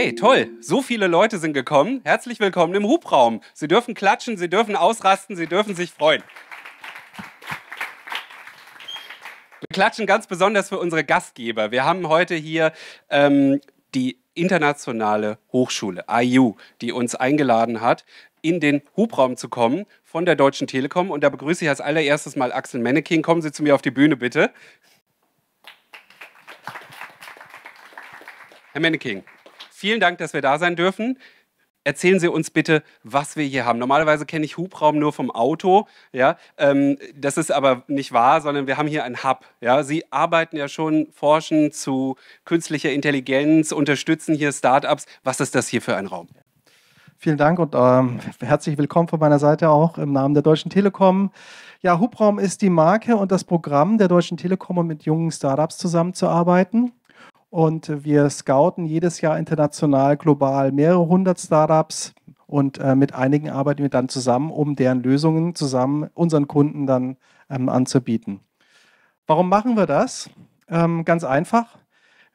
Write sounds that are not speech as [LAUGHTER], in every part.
hey, toll, so viele Leute sind gekommen. Herzlich willkommen im Hubraum. Sie dürfen klatschen, Sie dürfen ausrasten, Sie dürfen sich freuen. Wir klatschen ganz besonders für unsere Gastgeber. Wir haben heute hier ähm, die internationale Hochschule, IU, die uns eingeladen hat, in den Hubraum zu kommen von der Deutschen Telekom. Und da begrüße ich als allererstes mal Axel Menneking. Kommen Sie zu mir auf die Bühne, bitte. Herr Menneking, vielen Dank, dass wir da sein dürfen. Erzählen Sie uns bitte, was wir hier haben. Normalerweise kenne ich Hubraum nur vom Auto. Ja? Ähm, das ist aber nicht wahr, sondern wir haben hier einen Hub. Ja? Sie arbeiten ja schon, forschen zu künstlicher Intelligenz, unterstützen hier Startups. Was ist das hier für ein Raum? Vielen Dank und ähm, herzlich willkommen von meiner Seite auch im Namen der Deutschen Telekom. Ja, Hubraum ist die Marke und das Programm der Deutschen Telekom, um mit jungen Startups zusammenzuarbeiten. Und wir scouten jedes Jahr international, global mehrere hundert Startups und äh, mit einigen arbeiten wir dann zusammen, um deren Lösungen zusammen unseren Kunden dann ähm, anzubieten. Warum machen wir das? Ähm, ganz einfach.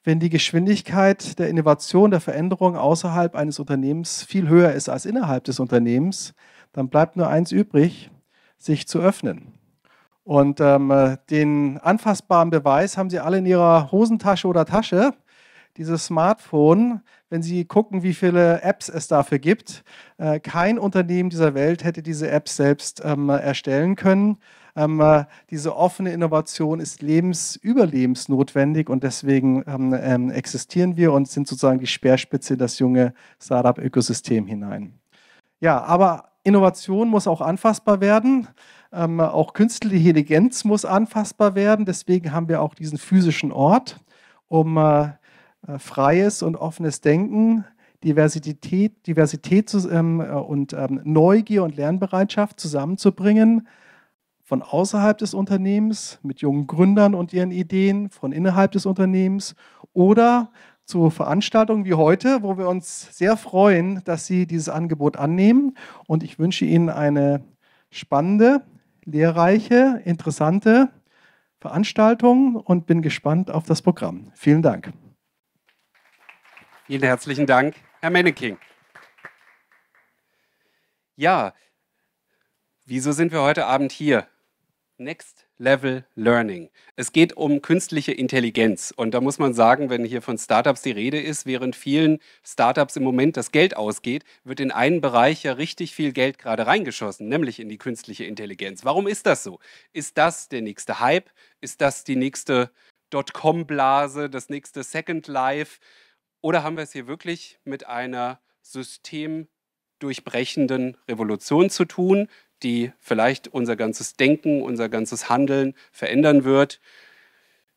Wenn die Geschwindigkeit der Innovation, der Veränderung außerhalb eines Unternehmens viel höher ist als innerhalb des Unternehmens, dann bleibt nur eins übrig, sich zu öffnen. Und ähm, äh, den anfassbaren Beweis haben Sie alle in Ihrer Hosentasche oder Tasche. Dieses Smartphone, wenn Sie gucken, wie viele Apps es dafür gibt, äh, kein Unternehmen dieser Welt hätte diese Apps selbst ähm, erstellen können. Ähm, äh, diese offene Innovation ist lebens überlebensnotwendig und deswegen ähm, ähm, existieren wir und sind sozusagen die Speerspitze in das junge Startup-Ökosystem hinein. Ja, aber Innovation muss auch anfassbar werden. Ähm, auch künstliche Intelligenz muss anfassbar werden. Deswegen haben wir auch diesen physischen Ort, um äh, äh freies und offenes Denken, Diversität, Diversität zu, ähm, äh, und ähm, Neugier und Lernbereitschaft zusammenzubringen. Von außerhalb des Unternehmens, mit jungen Gründern und ihren Ideen, von innerhalb des Unternehmens oder zu Veranstaltungen wie heute, wo wir uns sehr freuen, dass Sie dieses Angebot annehmen. Und ich wünsche Ihnen eine spannende lehrreiche, interessante Veranstaltung und bin gespannt auf das Programm. Vielen Dank. Vielen herzlichen Dank, Herr Menneking. Ja, wieso sind wir heute Abend hier? Next. Level Learning. Es geht um künstliche Intelligenz. Und da muss man sagen, wenn hier von Startups die Rede ist, während vielen Startups im Moment das Geld ausgeht, wird in einen Bereich ja richtig viel Geld gerade reingeschossen, nämlich in die künstliche Intelligenz. Warum ist das so? Ist das der nächste Hype? Ist das die nächste Dotcom-Blase, das nächste Second Life? Oder haben wir es hier wirklich mit einer systemdurchbrechenden Revolution zu tun? die vielleicht unser ganzes Denken, unser ganzes Handeln verändern wird.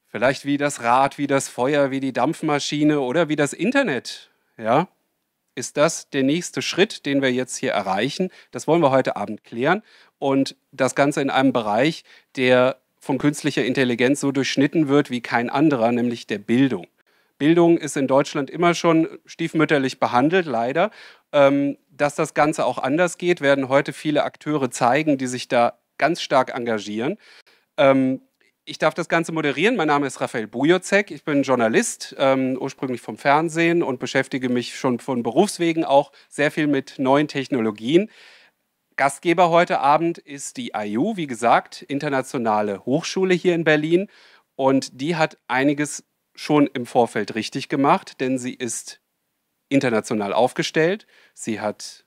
Vielleicht wie das Rad, wie das Feuer, wie die Dampfmaschine oder wie das Internet. Ja? Ist das der nächste Schritt, den wir jetzt hier erreichen? Das wollen wir heute Abend klären. Und das Ganze in einem Bereich, der von künstlicher Intelligenz so durchschnitten wird wie kein anderer, nämlich der Bildung. Bildung ist in Deutschland immer schon stiefmütterlich behandelt, leider. Ähm, dass das Ganze auch anders geht, werden heute viele Akteure zeigen, die sich da ganz stark engagieren. Ähm, ich darf das Ganze moderieren. Mein Name ist Raphael Bujocek. Ich bin Journalist, ähm, ursprünglich vom Fernsehen und beschäftige mich schon von Berufswegen auch sehr viel mit neuen Technologien. Gastgeber heute Abend ist die IU, wie gesagt, internationale Hochschule hier in Berlin. Und die hat einiges schon im Vorfeld richtig gemacht, denn sie ist international aufgestellt. Sie hat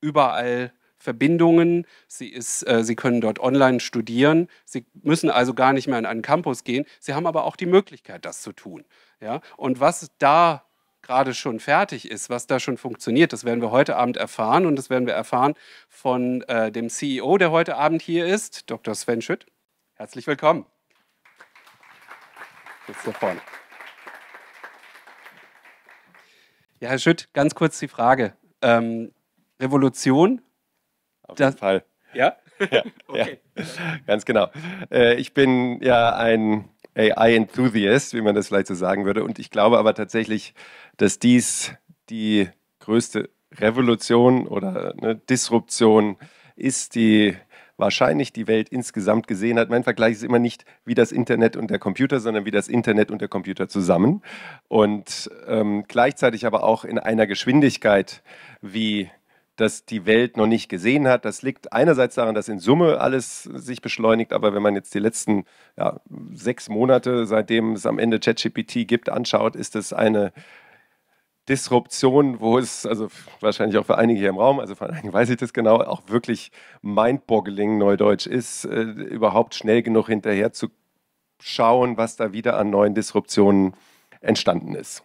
überall Verbindungen. Sie, ist, äh, sie können dort online studieren. Sie müssen also gar nicht mehr an einen Campus gehen. Sie haben aber auch die Möglichkeit, das zu tun. Ja? Und was da gerade schon fertig ist, was da schon funktioniert, das werden wir heute Abend erfahren. Und das werden wir erfahren von äh, dem CEO, der heute Abend hier ist, Dr. Sven Schütt. Herzlich willkommen. Bis da vorne. Ja, Herr Schütt, ganz kurz die Frage. Ähm, Revolution? Auf jeden Fall. [LAUGHS] Ja? ja, okay. ja, ganz genau. Äh, ich bin ja ein AI-Enthusiast, wie man das vielleicht so sagen würde. Und ich glaube aber tatsächlich, dass dies die größte Revolution oder eine Disruption ist, die wahrscheinlich die Welt insgesamt gesehen hat. Mein Vergleich ist immer nicht wie das Internet und der Computer, sondern wie das Internet und der Computer zusammen. Und ähm, gleichzeitig aber auch in einer Geschwindigkeit, wie das die Welt noch nicht gesehen hat. Das liegt einerseits daran, dass in Summe alles sich beschleunigt, aber wenn man jetzt die letzten ja, sechs Monate, seitdem es am Ende ChatGPT gibt, anschaut, ist es eine Disruption, wo es, also wahrscheinlich auch für einige hier im Raum, also vor allem weiß ich das genau, auch wirklich mindboggling neudeutsch ist, äh, überhaupt schnell genug hinterher zu schauen, was da wieder an neuen Disruptionen entstanden ist.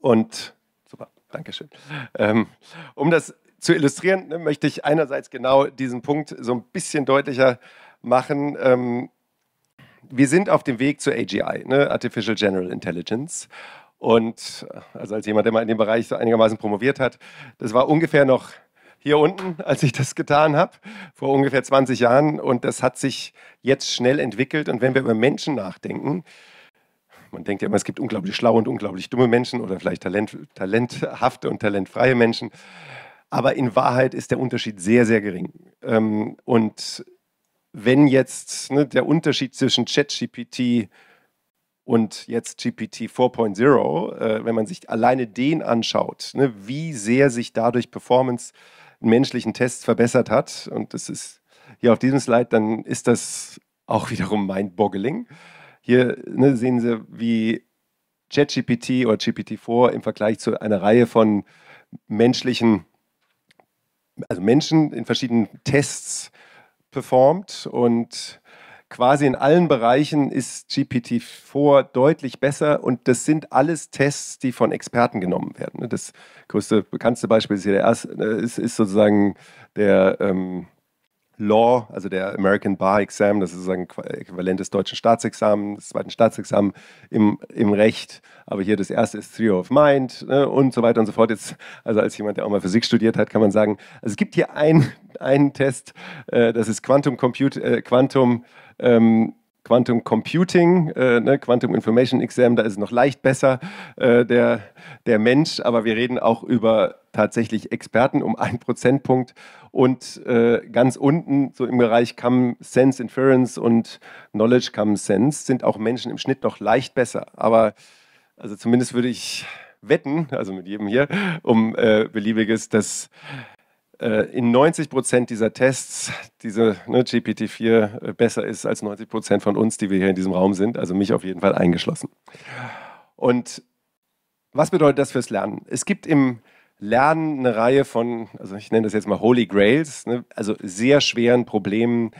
Und super, Dankeschön. Ähm, um das zu illustrieren, ne, möchte ich einerseits genau diesen Punkt so ein bisschen deutlicher machen. Ähm, wir sind auf dem Weg zu AGI, ne, Artificial General Intelligence. Und also als jemand, der mal in dem Bereich so einigermaßen promoviert hat, das war ungefähr noch hier unten, [LAUGHS] als ich das getan habe, vor ungefähr 20 Jahren. Und das hat sich jetzt schnell entwickelt. Und wenn wir über Menschen nachdenken, man denkt ja immer, es gibt unglaublich schlaue und unglaublich dumme Menschen oder vielleicht talent, talenthafte und talentfreie Menschen. Aber in Wahrheit ist der Unterschied sehr, sehr gering. Ähm, und wenn jetzt ne, der Unterschied zwischen ChatGPT und jetzt GPT 4.0, äh, wenn man sich alleine den anschaut, ne, wie sehr sich dadurch Performance in menschlichen Tests verbessert hat, und das ist hier auf diesem Slide, dann ist das auch wiederum mind-boggling. Hier ne, sehen Sie, wie ChatGPT oder GPT-4 im Vergleich zu einer Reihe von menschlichen, also Menschen in verschiedenen Tests performt und quasi in allen Bereichen ist GPT-4 deutlich besser und das sind alles Tests, die von Experten genommen werden. Das größte, bekannteste Beispiel ist, hier der erste, äh, ist, ist sozusagen der, ähm, Law, also der American Bar Exam, das ist ein Äquivalent des deutschen Staatsexamens, des zweiten Staatsexamens im, im Recht. Aber hier das erste ist Theory of Mind ne, und so weiter und so fort. Jetzt, also als jemand, der auch mal Physik studiert hat, kann man sagen, also es gibt hier einen, einen Test, äh, das ist Quantum Computing, äh, Quantum, ähm, Quantum Computing, äh, ne, Quantum Information Exam, da ist es noch leicht besser, äh, der, der Mensch, aber wir reden auch über tatsächlich Experten um einen Prozentpunkt und äh, ganz unten, so im Bereich Common Sense Inference und Knowledge Common Sense, sind auch Menschen im Schnitt noch leicht besser. Aber also zumindest würde ich wetten, also mit jedem hier, um äh, beliebiges, dass äh, in 90 Prozent dieser Tests diese ne, GPT-4 äh, besser ist als 90 Prozent von uns, die wir hier in diesem Raum sind, also mich auf jeden Fall eingeschlossen. Und was bedeutet das fürs Lernen? Es gibt im lernen eine Reihe von, also ich nenne das jetzt mal Holy Grails, ne, also sehr schweren Problemen,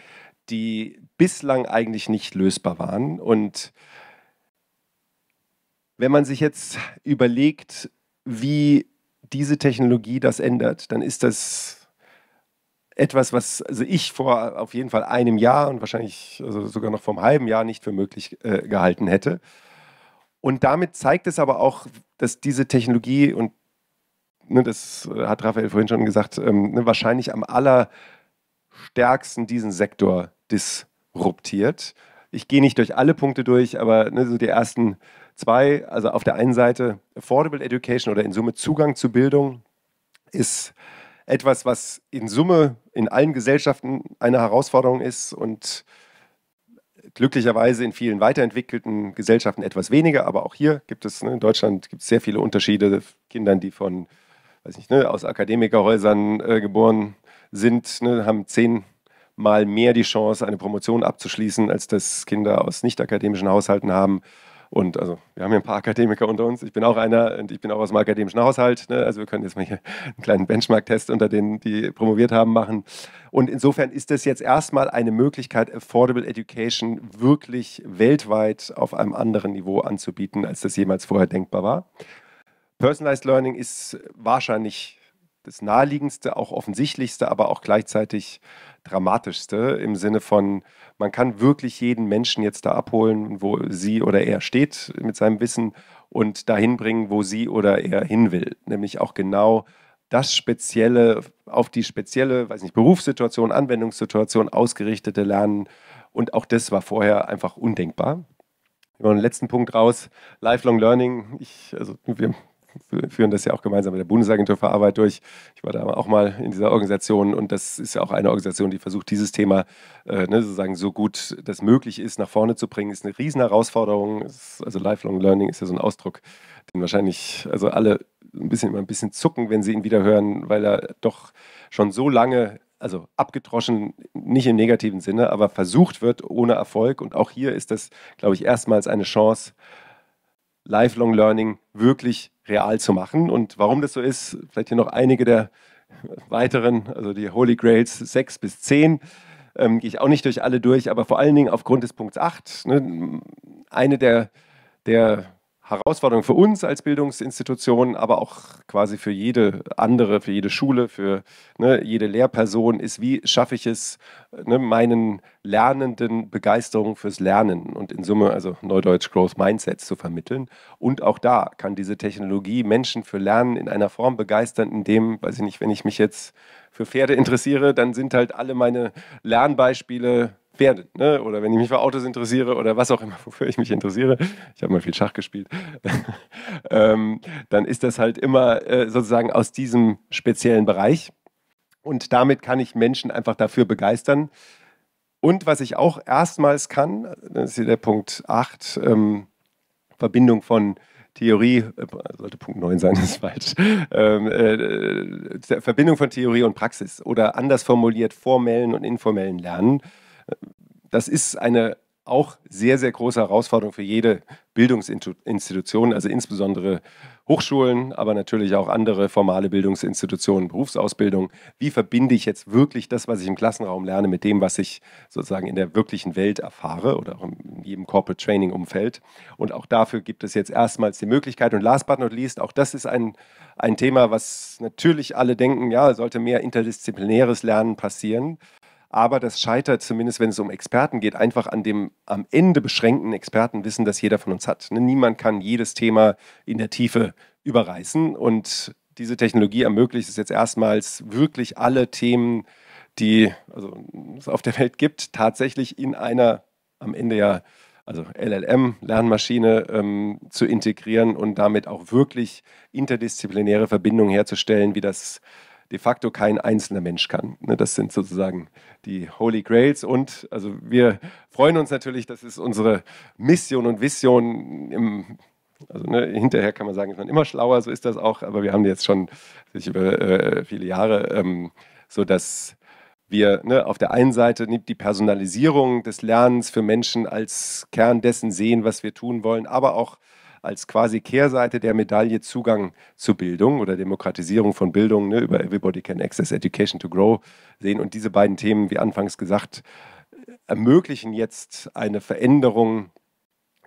die bislang eigentlich nicht lösbar waren. Und wenn man sich jetzt überlegt, wie diese Technologie das ändert, dann ist das etwas, was also ich vor auf jeden Fall einem Jahr und wahrscheinlich also sogar noch vor einem halben Jahr nicht für möglich äh, gehalten hätte. Und damit zeigt es aber auch, dass diese Technologie und ne, das äh, hat Raphael vorhin schon gesagt, ähm, ne, wahrscheinlich am allerstärksten diesen Sektor disruptiert. Ich gehe nicht durch alle Punkte durch, aber ne, so die ersten zwei, also auf der einen Seite Affordable Education oder in Summe Zugang zu Bildung ist etwas, was in Summe in allen Gesellschaften eine Herausforderung ist und glücklicherweise in vielen weiterentwickelten Gesellschaften etwas weniger, aber auch hier gibt es ne, in Deutschland gibt es sehr viele Unterschiede. Kindern, die von weiß ich, ne, aus Akademikerhäusern äh, geboren sind, ne, haben zehnmal mehr die Chance, eine Promotion abzuschließen, als das Kinder aus nicht-akademischen Haushalten haben. Und also wir haben hier ein paar Akademiker unter uns. Ich bin auch einer und ich bin auch aus dem akademischen Haushalt. Ne? Also wir können jetzt mal hier einen kleinen Benchmark-Test unter denen, die promoviert haben, machen. Und insofern ist das jetzt erstmal eine Möglichkeit, Affordable Education wirklich weltweit auf einem anderen Niveau anzubieten, als das jemals vorher denkbar war. Personalized Learning ist wahrscheinlich das naheliegendste, auch offensichtlichste, aber auch gleichzeitig dramatischste im Sinne von, man kann wirklich jeden Menschen jetzt da abholen, wo sie oder er steht mit seinem Wissen und dahin bringen, wo sie oder er hin will. Nämlich auch genau das spezielle, auf die spezielle, weiß nicht, Berufssituation, Anwendungssituation ausgerichtete Lernen. Und auch das war vorher einfach undenkbar. Über den letzten Punkt raus, Lifelong Learning. Ich, also wir führen das ja auch gemeinsam mit der Bundesagentur für Arbeit durch. Ich war da auch mal in dieser Organisation und das ist ja auch eine Organisation, die versucht, dieses Thema äh, ne, sozusagen so gut das möglich ist, nach vorne zu bringen. Ist eine Riesenherausforderung. Ist, also Lifelong Learning ist ja so ein Ausdruck, den wahrscheinlich also alle ein bisschen immer ein bisschen zucken, wenn sie ihn wieder hören, weil er doch schon so lange also abgedroschen, nicht im negativen Sinne, aber versucht wird ohne Erfolg. Und auch hier ist das, glaube ich, erstmals eine Chance, Lifelong Learning wirklich real zu machen. Und warum das so ist, vielleicht hier noch einige der weiteren, also die Holy Grails 6 bis 10, ähm, gehe ich auch nicht durch alle durch, aber vor allen Dingen aufgrund des Punkts 8, ne, eine der, der Herausforderung für uns als Bildungsinstitution, aber auch quasi für jede andere, für jede Schule, für ne, jede Lehrperson ist, wie schaffe ich es, ne, meinen Lernenden Begeisterung fürs Lernen und in Summe, also Neudeutsch Growth Mindsets zu vermitteln. Und auch da kann diese Technologie Menschen für Lernen in einer Form begeistern, indem, weiß ich nicht, wenn ich mich jetzt für Pferde interessiere, dann sind halt alle meine Lernbeispiele Pferde ne? oder wenn ich mich für Autos interessiere oder was auch immer, [LAUGHS] wofür ich mich interessiere, ich habe mal viel Schach gespielt, [LAUGHS] ähm, dann ist das halt immer äh, sozusagen aus diesem speziellen Bereich. Und damit kann ich Menschen einfach dafür begeistern. Und was ich auch erstmals kann, das ist hier der Punkt 8, ähm, Verbindung von Theorie, äh, sollte Punkt 9 sein, [LAUGHS] ist falsch, ähm, äh, äh Verbindung von Theorie und Praxis oder anders formuliert formellen und informellen Lernen. Das ist eine auch sehr, sehr große Herausforderung für jede Bildungsinstitution, also insbesondere Hochschulen, aber natürlich auch andere formale Bildungsinstitutionen, Berufsausbildung. Wie verbinde ich jetzt wirklich das, was ich im Klassenraum lerne, mit dem, was ich sozusagen in der wirklichen Welt erfahre oder auch in jedem Corporate Training Umfeld? Und auch dafür gibt es jetzt erstmals die Möglichkeit. Und last but not least, auch das ist ein, ein Thema, was natürlich alle denken, ja, sollte mehr interdisziplinäres Lernen passieren. Aber das scheitert, zumindest wenn es um Experten geht, einfach an dem am Ende beschränkten Expertenwissen, das jeder von uns hat. Ne, niemand kann jedes Thema in der Tiefe überreißen. Und diese Technologie ermöglicht es jetzt erstmals, wirklich alle Themen, die also, es auf der Welt gibt, tatsächlich in einer am Ende ja, also LLM, Lernmaschine, ähm, zu integrieren und damit auch wirklich interdisziplinäre Verbindungen herzustellen, wie das äh, de facto kein einzelner Mensch kann. Ne? Das sind sozusagen die Holy Grails. Und also wir freuen uns natürlich, das ist unsere Mission und Vision im also ne, hinterher kann man sagen, ist man immer schlauer, so ist das auch, aber wir haben jetzt schon sich über äh, viele Jahre, ähm, so dass wir ne, auf der einen Seite die Personalisierung des Lernens für Menschen als Kern dessen sehen, was wir tun wollen, aber auch als quasi Kehrseite der Medaille Zugang zu Bildung oder Demokratisierung von Bildung ne, über Everybody Can Access Education to Grow sehen. Und diese beiden Themen, wie anfangs gesagt, ermöglichen jetzt eine Veränderung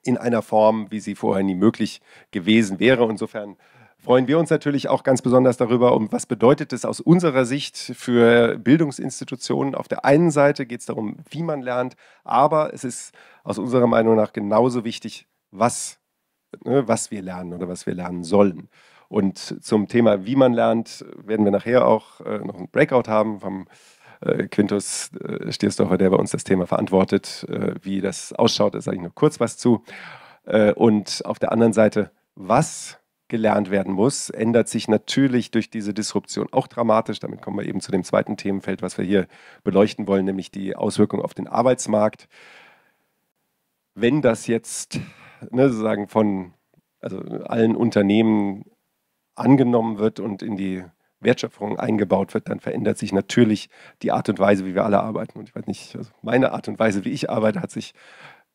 in einer Form, wie sie vorher nie möglich gewesen wäre. Insofern freuen wir uns natürlich auch ganz besonders darüber, um was bedeutet das aus unserer Sicht für Bildungsinstitutionen. Auf der einen Seite geht es darum, wie man lernt, aber es ist aus unserer Meinung nach genauso wichtig, was ne, was wir lernen oder was wir lernen sollen. Und zum Thema, wie man lernt, werden wir nachher auch äh, noch einen Breakout haben vom äh, Quintus äh, Stiersdorfer, der bei uns das Thema verantwortet. Äh, wie das ausschaut, da sage ich nur kurz was zu. Äh, und auf der anderen Seite, was gelernt werden muss, ändert sich natürlich durch diese Disruption auch dramatisch. Damit kommen wir eben zu dem zweiten Themenfeld, was wir hier beleuchten wollen, nämlich die Auswirkungen auf den Arbeitsmarkt. Wenn das jetzt ne, sozusagen von also allen Unternehmen angenommen wird und in die Wertschöpfung eingebaut wird, dann verändert sich natürlich die Art und Weise, wie wir alle arbeiten. Und ich weiß nicht, also meine Art und Weise, wie ich arbeite, hat sich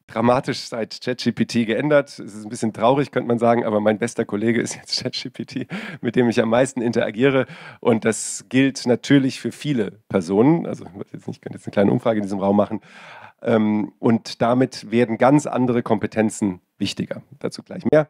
dramatisch seit ChatGPT geändert. Es ist ein bisschen traurig, könnte man sagen, aber mein bester Kollege ist jetzt ChatGPT, mit dem ich am meisten interagiere. Und das gilt natürlich für viele Personen. Also ich könnte jetzt eine kleine Umfrage in diesem Raum machen. Ähm, und damit werden ganz andere Kompetenzen wichtiger. Dazu gleich mehr.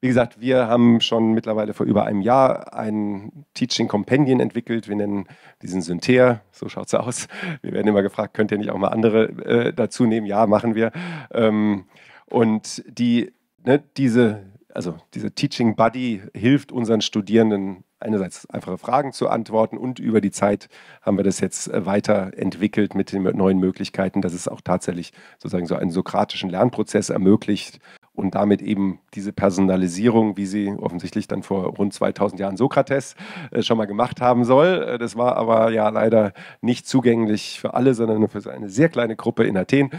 Wie gesagt, wir haben schon mittlerweile vor über einem Jahr einen Teaching Companion entwickelt. Wir nennen diesen Synther, so schaut es aus. Wir werden immer gefragt, könnt ihr nicht auch mal andere äh, dazu nehmen? Ja, machen wir. Ähm, und die, ne, diese, also diese Teaching Buddy hilft unseren Studierenden einerseits einfache Fragen zu antworten und über die Zeit haben wir das jetzt äh, weiterentwickelt mit den neuen Möglichkeiten, dass es auch tatsächlich sozusagen so einen sokratischen Lernprozess ermöglicht, und damit eben diese Personalisierung, wie sie offensichtlich dann vor rund 2000 Jahren Sokrates äh, schon mal gemacht haben soll. Äh, das war aber ja leider nicht zugänglich für alle, sondern nur für eine sehr kleine Gruppe in Athen.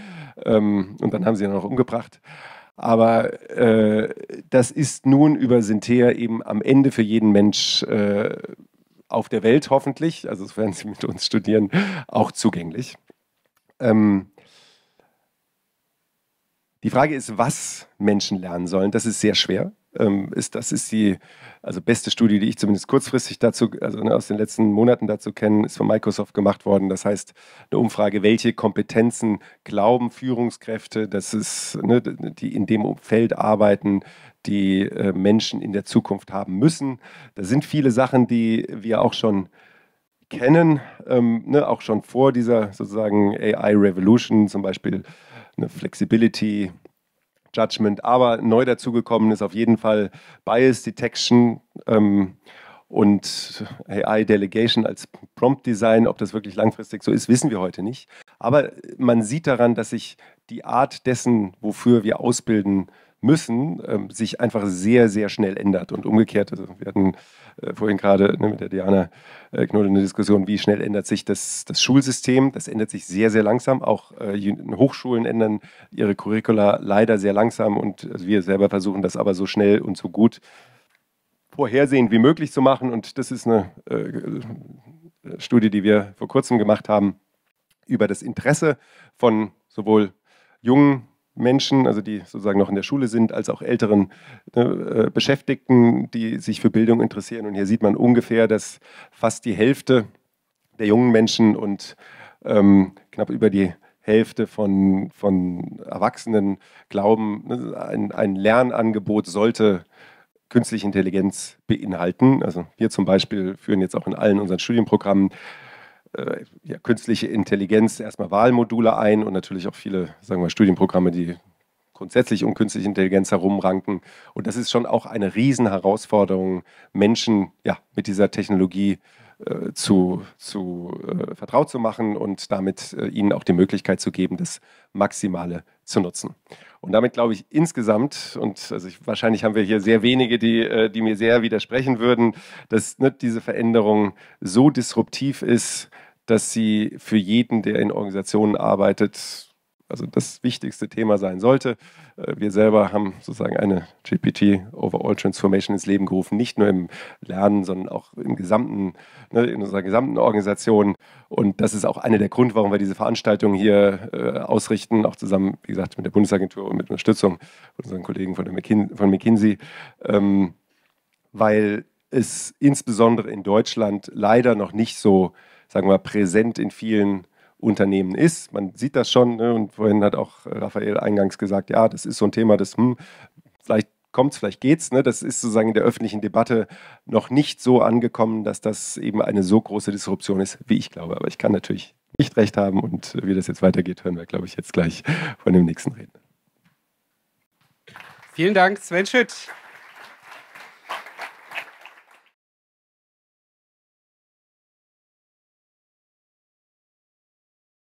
Ähm, und dann haben sie ihn noch umgebracht. Aber äh, das ist nun über Sintea eben am Ende für jeden Mensch äh, auf der Welt hoffentlich, also sofern Sie mit uns studieren, auch zugänglich. Ähm, die Frage ist, was Menschen lernen sollen. Das ist sehr schwer. Ähm, das ist die also beste Studie, die ich zumindest kurzfristig dazu, also ne, aus den letzten Monaten dazu kenne, ist von Microsoft gemacht worden. Das heißt, eine Umfrage, welche Kompetenzen glauben Führungskräfte, dass es, ne, die in dem Feld arbeiten, die äh, Menschen in der Zukunft haben müssen. Da sind viele Sachen, die wir auch schon kennen, ähm, ne, auch schon vor dieser sozusagen AI-Revolution, zum Beispiel eine Flexibility, Judgment, aber neu dazugekommen ist auf jeden Fall Bias Detection ähm, und AI Delegation als Prompt Design. Ob das wirklich langfristig so ist, wissen wir heute nicht. Aber man sieht daran, dass sich die Art dessen, wofür wir ausbilden, müssen, ähm, sich einfach sehr, sehr schnell ändert. Und umgekehrt, also wir hatten äh, vorhin gerade ne, mit der Diana äh, Knoll eine Diskussion, wie schnell ändert sich das, das Schulsystem. Das ändert sich sehr, sehr langsam. Auch äh, Hochschulen ändern ihre Curricula leider sehr langsam und also wir selber versuchen das aber so schnell und so gut vorhersehen wie möglich zu machen. Und das ist eine äh, äh, Studie, die wir vor kurzem gemacht haben über das Interesse von sowohl jungen Menschen, also die sozusagen noch in der Schule sind, als auch älteren ne, äh, Beschäftigten, die sich für Bildung interessieren. Und hier sieht man ungefähr, dass fast die Hälfte der jungen Menschen und ähm, knapp über die Hälfte von, von Erwachsenen glauben, ne, ein, ein Lernangebot sollte künstliche Intelligenz beinhalten. Also wir zum Beispiel führen jetzt auch in allen unseren Studienprogrammen äh, ja, künstliche Intelligenz erstmal Wahlmodule ein und natürlich auch viele, sagen wir, Studienprogramme, die grundsätzlich um künstliche Intelligenz herumranken. Und das ist schon auch eine Riesenherausforderung, Menschen ja, mit dieser Technologie äh, zu, zu äh, vertraut zu machen und damit äh, ihnen auch die Möglichkeit zu geben, das Maximale zu nutzen. Und damit glaube ich insgesamt, und also ich, wahrscheinlich haben wir hier sehr wenige, die, äh, die mir sehr widersprechen würden, dass ne, diese Veränderung so disruptiv ist, dass sie für jeden, der in Organisationen arbeitet, also das wichtigste Thema sein sollte. Äh, wir selber haben sozusagen eine GPT Overall Transformation ins Leben gerufen, nicht nur im Lernen, sondern auch im gesamten, ne, in unserer gesamten Organisation. Und das ist auch einer der Grund, warum wir diese Veranstaltung hier äh, ausrichten, auch zusammen, wie gesagt, mit der Bundesagentur und mit Unterstützung von unseren Kollegen von, McKin von McKinsey, ähm, weil es insbesondere in Deutschland leider noch nicht so, sagen wir mal, präsent in vielen Unternehmen ist. Man sieht das schon ne? und vorhin hat auch Raphael eingangs gesagt, ja, das ist so ein Thema, das hm, vielleicht kommt es, vielleicht geht's. Ne? Das ist sozusagen in der öffentlichen Debatte noch nicht so angekommen, dass das eben eine so große Disruption ist, wie ich glaube. Aber ich kann natürlich nicht recht haben und wie das jetzt weitergeht, hören wir, glaube ich, jetzt gleich von dem nächsten Redner. Vielen Dank, Sven Schütt.